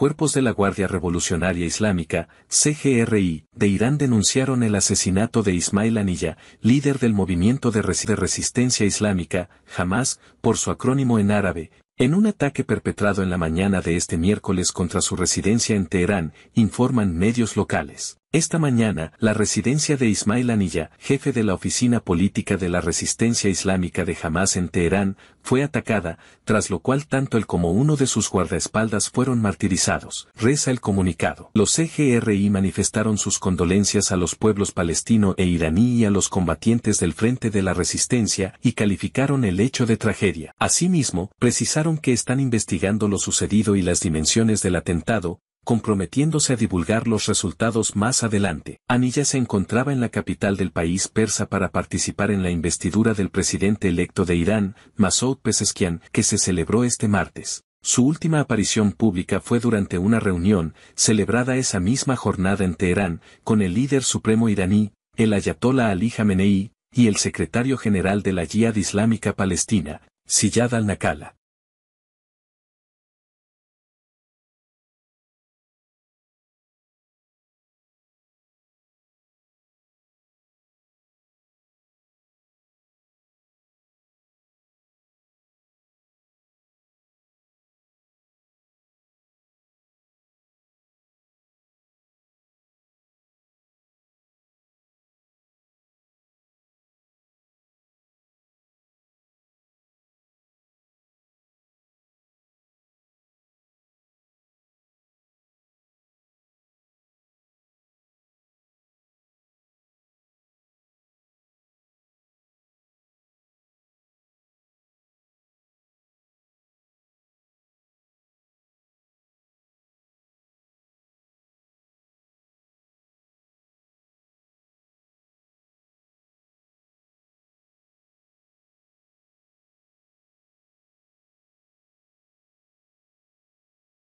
cuerpos de la Guardia Revolucionaria Islámica, CGRI, de Irán denunciaron el asesinato de Ismail Anilla, líder del movimiento de, resistencia islámica, Hamas, por su acrónimo en árabe, en un ataque perpetrado en la mañana de este miércoles contra su residencia en Teherán, informan medios locales. Esta mañana, la residencia de Ismail Anilla, jefe de la oficina política de la resistencia islámica de Hamas en Teherán, fue atacada, tras lo cual tanto él como uno de sus guardaespaldas fueron martirizados, reza el comunicado. Los CGRI e manifestaron sus condolencias a los pueblos palestino e iraní y a los combatientes del Frente de la Resistencia y calificaron el hecho de tragedia. Asimismo, precisaron que están investigando lo sucedido y las dimensiones del atentado, comprometiéndose a divulgar los resultados más adelante. Anilla se encontraba en la capital del país persa para participar en la investidura del presidente electo de Irán, Masoud Peseskian, que se celebró este martes. Su última aparición pública fue durante una reunión, celebrada esa misma jornada en Teherán, con el líder supremo iraní, el ayatollah Ali Khamenei, y el secretario general de la Jihad Islámica Palestina, Siyad al-Nakala.